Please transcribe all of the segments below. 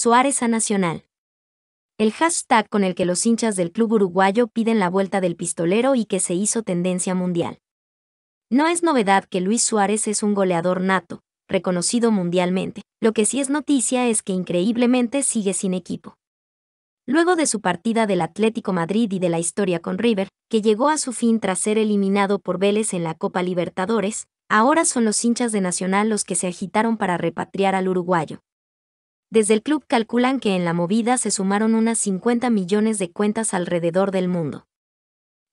Suárez a Nacional. El hashtag con el que los hinchas del club uruguayo piden la vuelta del pistolero y que se hizo tendencia mundial. No es novedad que Luis Suárez es un goleador nato, reconocido mundialmente. Lo que sí es noticia es que increíblemente sigue sin equipo. Luego de su partida del Atlético Madrid y de la historia con River, que llegó a su fin tras ser eliminado por Vélez en la Copa Libertadores, ahora son los hinchas de Nacional los que se agitaron para repatriar al uruguayo. Desde el club calculan que en la movida se sumaron unas 50 millones de cuentas alrededor del mundo.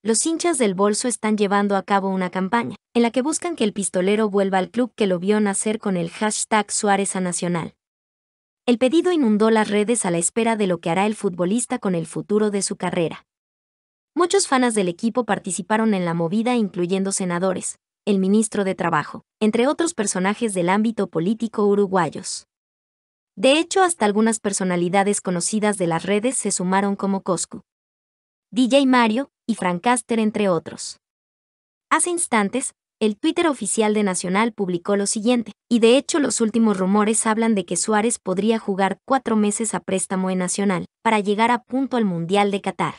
Los hinchas del bolso están llevando a cabo una campaña, en la que buscan que el pistolero vuelva al club que lo vio nacer con el hashtag Suárez a Nacional. El pedido inundó las redes a la espera de lo que hará el futbolista con el futuro de su carrera. Muchos fanas del equipo participaron en la movida incluyendo senadores, el ministro de Trabajo, entre otros personajes del ámbito político uruguayos. De hecho, hasta algunas personalidades conocidas de las redes se sumaron como Cosco, DJ Mario y Frank entre otros. Hace instantes, el Twitter oficial de Nacional publicó lo siguiente, y de hecho los últimos rumores hablan de que Suárez podría jugar cuatro meses a préstamo en Nacional, para llegar a punto al Mundial de Qatar.